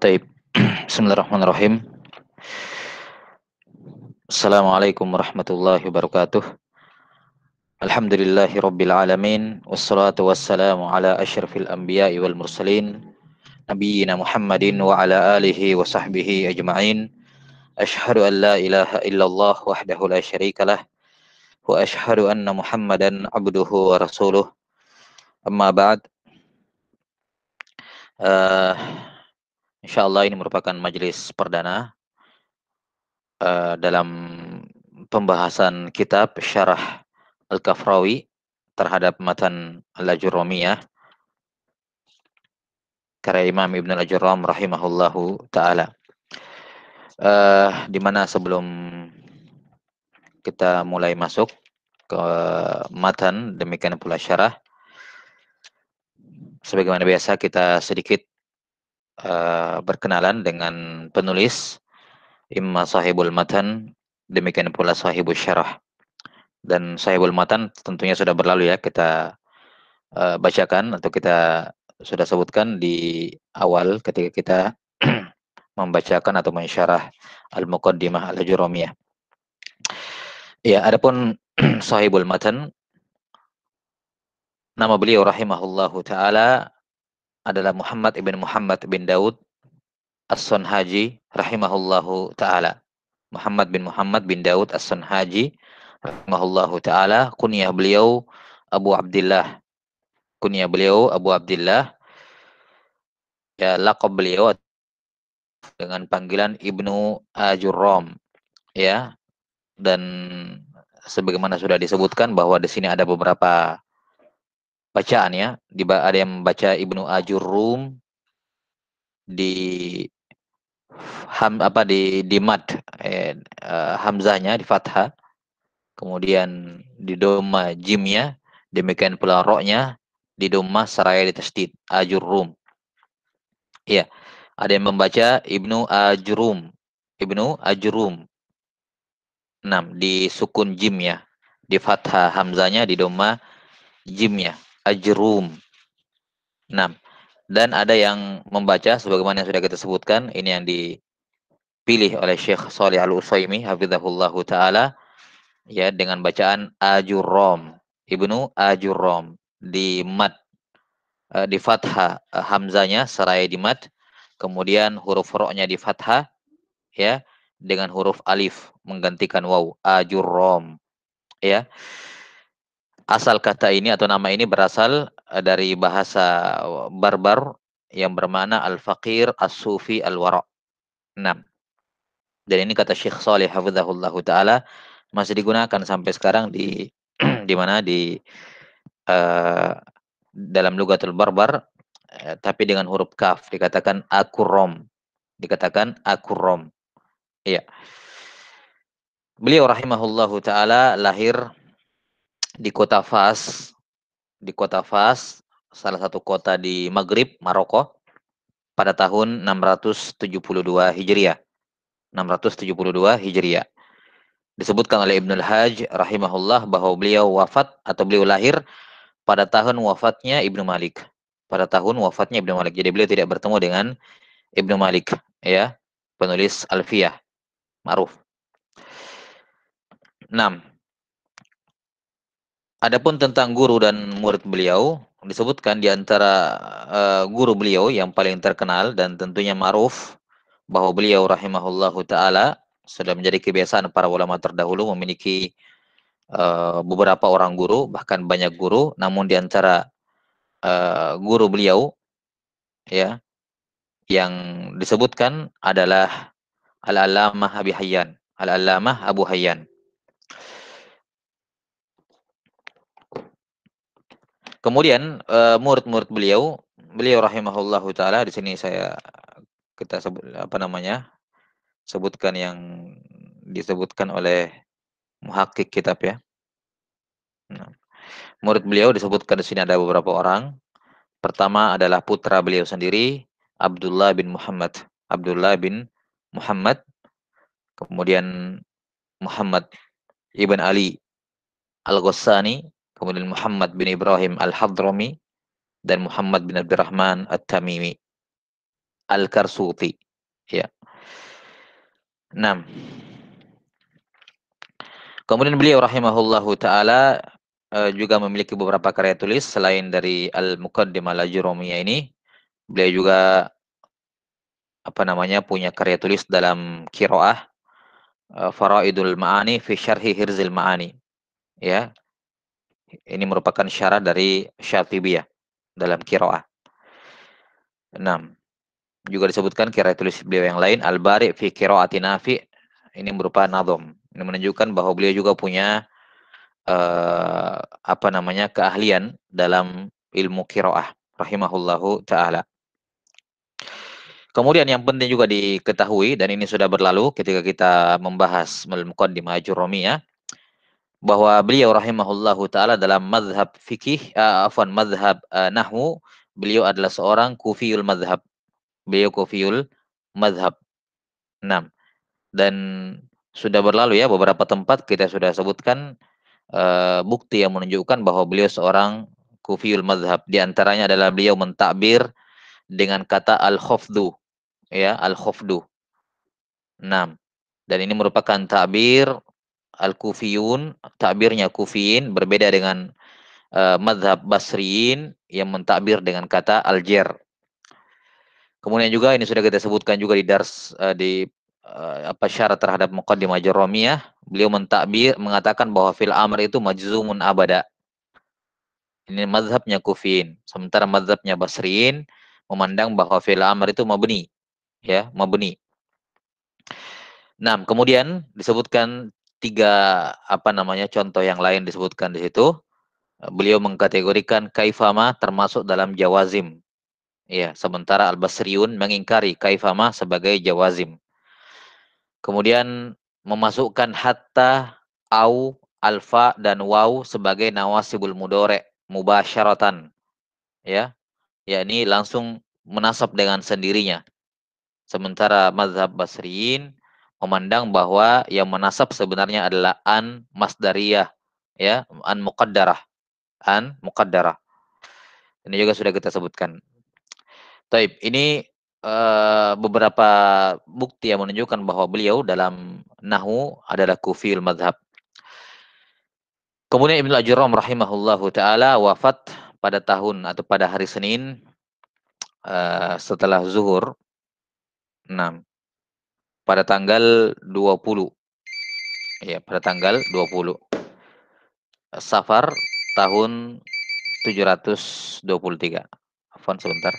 طيب بسم الله الرحمن الرحيم السلام عليكم ورحمة الله وبركاته الحمد لله رب العالمين والصلاة والسلام على أشرف الأنبياء والمرسلين نبينا محمد وعلى آله وصحبه أجمعين أشهد أن لا إله إلا الله وحده لا شريك له وأشهد أن محمدا عبده ورسوله أما بعد Uh, eh, Insya Allah ini merupakan majelis perdana uh, dalam pembahasan kitab Syarah Al-Kafrawi terhadap matan al ya. karya Imam Ibn al ajurram rahimahullahu ta'ala. Uh, eh, dimana sebelum kita mulai masuk ke matan demikian pula syarah, sebagaimana biasa kita sedikit uh, berkenalan dengan penulis imma sahibul matan demikian pula sahibul syarah dan sahibul matan tentunya sudah berlalu ya kita uh, bacakan atau kita sudah sebutkan di awal ketika kita membacakan atau mensyarah al-muqaddimah al-jurumiyah. Ya, adapun sahibul matan Nama beliau rahimahullahu taala adalah Muhammad ibn Muhammad bin Daud As-Sunhaji rahimahullahu taala. Muhammad bin Muhammad bin Daud As-Sunhaji rahimahullahu taala, kunyah beliau Abu Abdullah. Kunyah beliau Abu Abdullah. Ya, laqab beliau dengan panggilan Ibnu Ajurrom Ya. Dan sebagaimana sudah disebutkan bahwa di sini ada beberapa bacaan ya. Di, ada yang membaca Ibnu ajurum di ham apa di di mat eh, eh, hamzahnya di fathah kemudian di doma jimnya demikian pula roknya di doma seraya di tasdid ajurum, iya ada yang membaca ibnu ajurum ibnu ajurum 6 di sukun jimnya di fathah hamzahnya di doma jimnya ajrum. 6. Dan ada yang membaca sebagaimana yang sudah kita sebutkan, ini yang dipilih oleh Syekh Shalih Al-Utsaimin hafizahullahu taala ya dengan bacaan ajurrom. Ibnu Ajurrom di mat e, di fathah e, hamzanya seraya di mat kemudian huruf roknya di fathah ya dengan huruf alif menggantikan waw ajurrom ya Asal kata ini atau nama ini berasal eh, dari bahasa eh, barbar yang bermakna al-faqir, as-sufi, al-wara. 6. Nah, dan ini kata Syekh Saleh Hafizahullah taala masih digunakan sampai sekarang di di mana di uh, dalam lugatul barbar uh, tapi dengan huruf kaf dikatakan akurom. Dikatakan akurom. Iya. Beliau rahimahullahu taala lahir di kota Fas, di kota Fas, salah satu kota di Maghrib, Maroko, pada tahun 672 Hijriah. 672 Hijriah. Disebutkan oleh Ibnul Hajj rahimahullah bahwa beliau wafat atau beliau lahir pada tahun wafatnya Ibnu Malik. Pada tahun wafatnya Ibnu Malik. Jadi beliau tidak bertemu dengan Ibnu Malik, ya, penulis Alfiyah, maruf. 6. Adapun tentang guru dan murid beliau disebutkan di antara uh, guru beliau yang paling terkenal dan tentunya ma'ruf bahwa beliau rahimahullahu taala sudah menjadi kebiasaan para ulama terdahulu memiliki uh, beberapa orang guru bahkan banyak guru namun di antara uh, guru beliau ya yang disebutkan adalah Al-Allamah Abi Hayyan, Al-Allamah Abu Hayyan. Kemudian eh, murid murid-murid beliau, beliau rahimahullahu taala di sini saya kita sebut apa namanya? sebutkan yang disebutkan oleh muhakkik kitab ya. Nah, murid beliau disebutkan di sini ada beberapa orang. Pertama adalah putra beliau sendiri, Abdullah bin Muhammad. Abdullah bin Muhammad, kemudian Muhammad ibn Ali Al-Ghassani, kemudian Muhammad bin Ibrahim Al-Hadrami dan Muhammad bin Abdurrahman At-Tamimi Al-Karsuti ya. 6. Kemudian beliau rahimahullahu taala e, juga memiliki beberapa karya tulis selain dari Al-Muqaddimah Al-Jurumiyah ini. Beliau juga apa namanya punya karya tulis dalam kiroah e, Faraidul Ma'ani fi Syarhi Hirzil Ma'ani. Ya, ini merupakan syarat dari Syatibi ya dalam kiroah. 6. Juga disebutkan kira tulis beliau yang lain Al-Bari fi kiroati Nafi ini berupa nadom. Ini menunjukkan bahwa beliau juga punya uh, apa namanya keahlian dalam ilmu kiroah rahimahullahu taala. Kemudian yang penting juga diketahui dan ini sudah berlalu ketika kita membahas al di romi ya bahwa beliau rahimahullahu taala dalam mazhab fikih uh, eh, afwan mazhab uh, eh, nahwu beliau adalah seorang kufiyul mazhab. Beliau kufiyul mazhab. 6. Dan sudah berlalu ya beberapa tempat kita sudah sebutkan uh, bukti yang menunjukkan bahwa beliau seorang kufiyul mazhab. Di antaranya adalah beliau mentakbir dengan kata al-khofdu. Ya, al-khofdu. 6. Dan ini merupakan takbir Al-Kufiyun, takbirnya Kufiyin berbeda dengan uh, madhab basriin yang mentakbir dengan kata al Aljer. Kemudian juga ini sudah kita sebutkan juga di dars uh, di uh, apa syarat terhadap muqaddimah Jaromiyah, beliau mentakbir mengatakan bahwa fil amr itu majzumun abada. Ini madhabnya Kufiyin, sementara madhabnya basriin memandang bahwa fil amr itu mabni, ya mabni. Nah, kemudian disebutkan tiga apa namanya contoh yang lain disebutkan di situ. Beliau mengkategorikan kaifama termasuk dalam jawazim. Ya, sementara Al-Basriun mengingkari kaifama sebagai jawazim. Kemudian memasukkan hatta au alfa dan wau sebagai nawasibul mudore mubasyaratan. Ya. yakni langsung menasab dengan sendirinya. Sementara mazhab Basriin memandang bahwa yang menasab sebenarnya adalah an masdariyah ya an muqaddarah an muqaddarah ini juga sudah kita sebutkan Taib ini uh, beberapa bukti yang menunjukkan bahwa beliau dalam nahu adalah kufil madhab kemudian Ibnu Ajurram rahimahullahu taala wafat pada tahun atau pada hari Senin uh, setelah zuhur 6 pada tanggal 20. Ya, pada tanggal 20. Safar tahun 723. Afwan sebentar.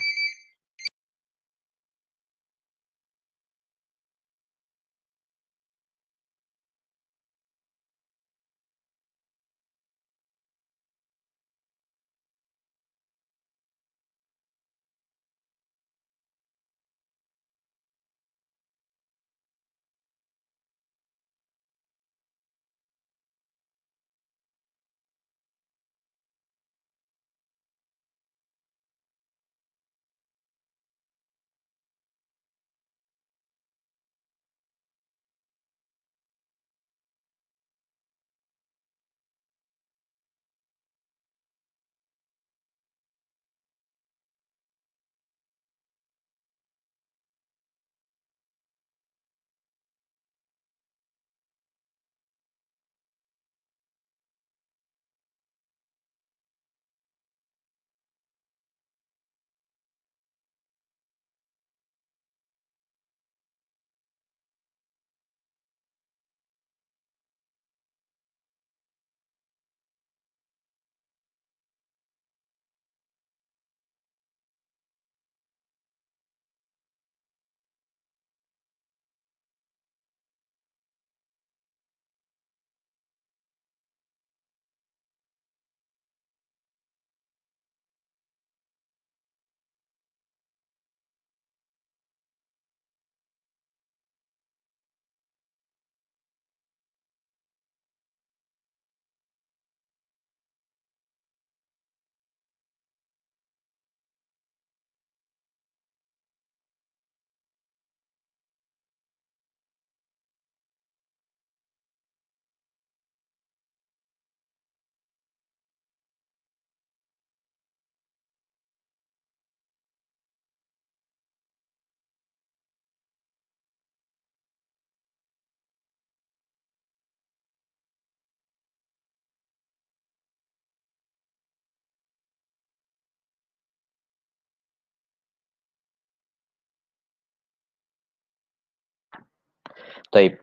Taib.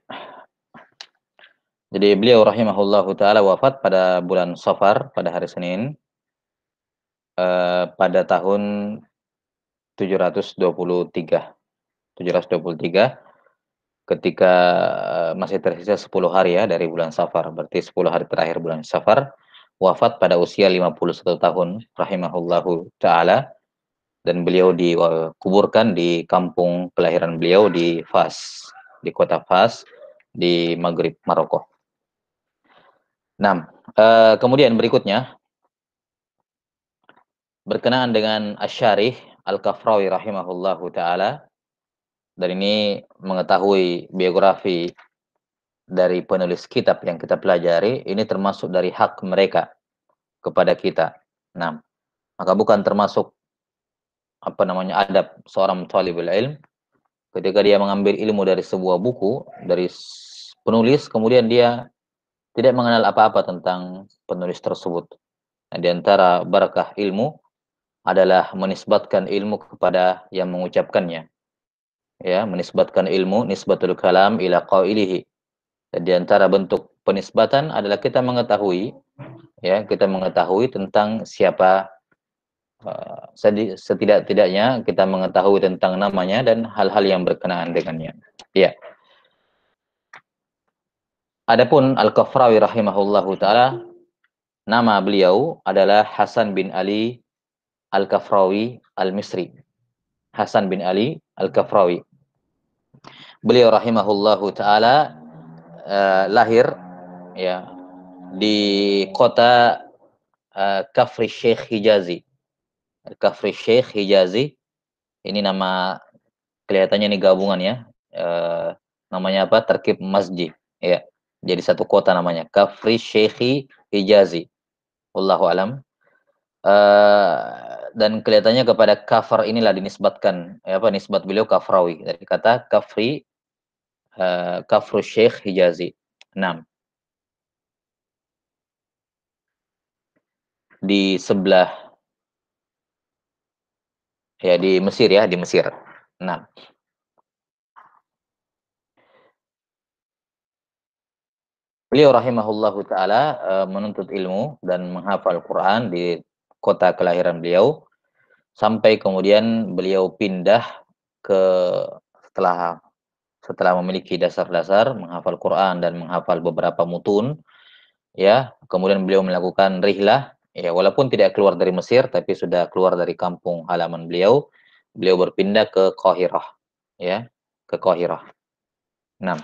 Jadi beliau rahimahullah taala wafat pada bulan Safar pada hari Senin uh, pada tahun 723. 723 ketika eh, masih tersisa 10 hari ya dari bulan Safar. Berarti 10 hari terakhir bulan Safar wafat pada usia 51 tahun rahimahullah taala dan beliau dikuburkan eh, di kampung kelahiran beliau di Fas di kota Fas di Maghrib Maroko. Nah, eh, kemudian berikutnya berkenaan dengan Asyarih Al-Kafrawi rahimahullahu taala dan ini mengetahui biografi dari penulis kitab yang kita pelajari ini termasuk dari hak mereka kepada kita. Nah, maka bukan termasuk apa namanya adab seorang talibul ilm Ketika dia mengambil ilmu dari sebuah buku, dari penulis, kemudian dia tidak mengenal apa-apa tentang penulis tersebut. Nah, di antara barakah ilmu adalah menisbatkan ilmu kepada yang mengucapkannya. Ya, menisbatkan ilmu nisbatul kalam ila qailihi. di antara bentuk penisbatan adalah kita mengetahui ya, kita mengetahui tentang siapa uh, setidak-tidaknya kita mengetahui tentang namanya dan hal-hal yang berkenaan dengannya. Ya. Adapun Al-Kafrawi rahimahullahu taala nama beliau adalah Hasan bin Ali Al-Kafrawi Al-Misri. Hasan bin Ali Al-Kafrawi. Beliau rahimahullahu taala uh, lahir ya di kota uh, Kafri Syekh Hijazi Kafri Sheikh Hijazi. Ini nama kelihatannya ini gabungan ya. E, namanya apa? Terkib Masjid. Ya. Jadi satu kota namanya Kafri Sheikh Hijazi. Wallahu alam. E, dan kelihatannya kepada kafar inilah dinisbatkan ya apa nisbat beliau kafrawi dari kata kafri uh, kafru syekh hijazi 6 di sebelah Ya di Mesir ya, di Mesir. Nah. Beliau rahimahullahu taala eh, menuntut ilmu dan menghafal Quran di kota kelahiran beliau sampai kemudian beliau pindah ke setelah setelah memiliki dasar-dasar menghafal Quran dan menghafal beberapa mutun ya kemudian beliau melakukan rihlah ya walaupun tidak keluar dari Mesir tapi sudah keluar dari kampung halaman beliau beliau berpindah ke Kohirah ya ke Kohirah 6 nah,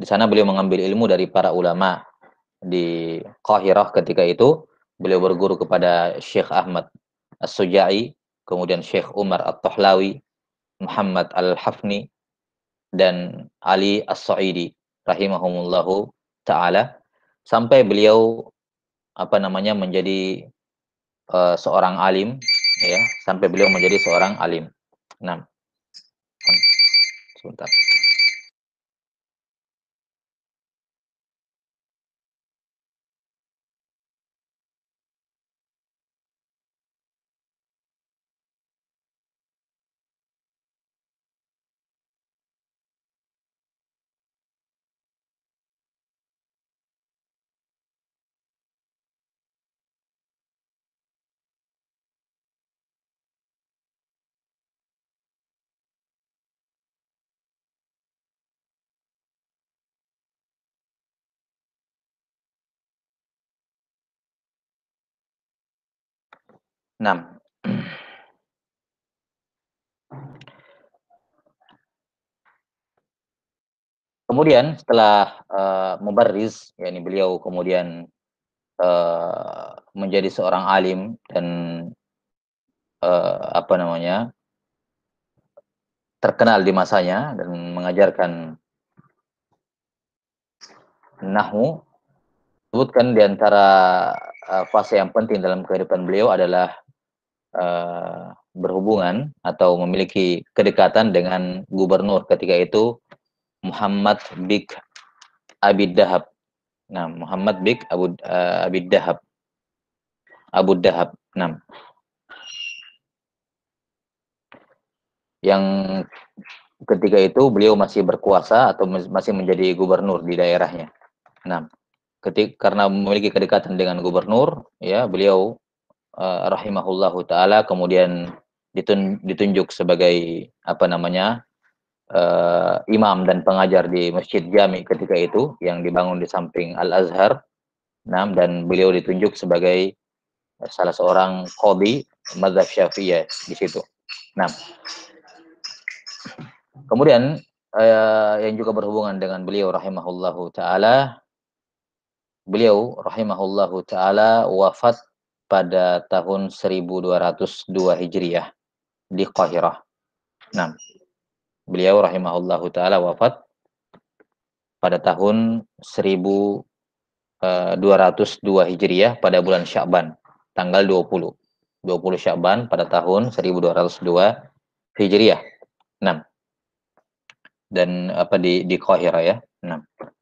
di sana beliau mengambil ilmu dari para ulama di Kohirah ketika itu beliau berguru kepada Syekh Ahmad As-Sujai kemudian Syekh Umar At-Tahlawi Muhammad Al-Hafni dan Ali As-Sa'idi rahimahumullahu taala sampai beliau apa namanya menjadi uh, seorang alim ya sampai beliau menjadi seorang alim. Nah, sebentar. 6. Kemudian setelah uh, eh, mubarriz, yakni beliau kemudian uh, menjadi seorang alim dan uh, apa namanya terkenal di masanya dan mengajarkan nahwu. Sebutkan di antara uh, fase yang penting dalam kehidupan beliau adalah Eh, berhubungan atau memiliki kedekatan dengan gubernur ketika itu Muhammad Big Abid Dahab. Nah, Muhammad Big Abu uh, eh, Abid Dahab. Abu Dahab. Nah. Yang ketika itu beliau masih berkuasa atau masih menjadi gubernur di daerahnya. Nah, ketika karena memiliki kedekatan dengan gubernur, ya beliau uh, rahimahullahu taala kemudian ditun, ditunjuk sebagai apa namanya uh, imam dan pengajar di masjid Jami ketika itu yang dibangun di samping Al Azhar. Nah, dan beliau ditunjuk sebagai salah seorang kodi mazhab Syafi'iyah di situ. Nah. Kemudian uh, yang juga berhubungan dengan beliau rahimahullahu taala beliau rahimahullahu taala wafat pada tahun 1202 Hijriah di Qahirah. Nah, beliau rahimahullahu taala wafat pada tahun 1202 eh, Hijriah pada bulan Sya'ban tanggal 20. 20 Sya'ban pada tahun 1202 Hijriah. 6. Dan apa di di Qahirah ya. 6.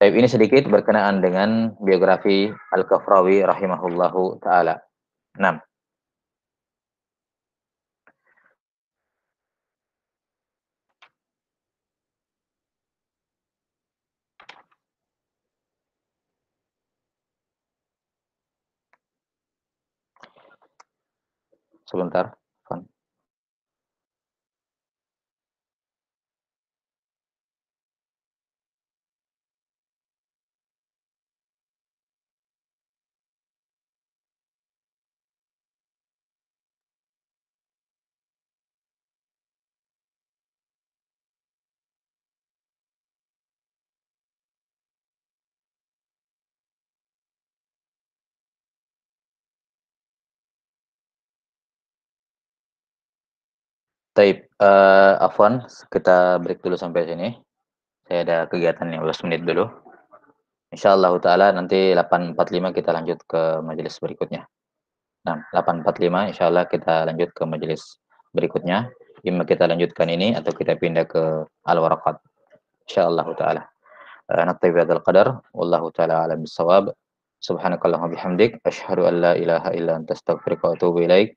Tapi ini sedikit berkenaan dengan biografi Al-Kafrawi rahimahullahu taala. 6. Sebentar. Taip, uh, eh, Afwan, kita break dulu sampai sini. Saya ada kegiatan 15 menit dulu. Insya Allah Ta'ala nanti 8.45 kita lanjut ke majelis berikutnya. Nah, 8.45 insya Allah kita lanjut ke majelis berikutnya. Ima kita lanjutkan ini atau kita pindah ke Al-Waraqat. Insya Allah Ta'ala. نطيب eh, qadar. Wallahu taala تعالى sawab. بالصواب سبحانك bihamdik. Ashadu an la ilaha illa anta أنت wa atubu ilaih.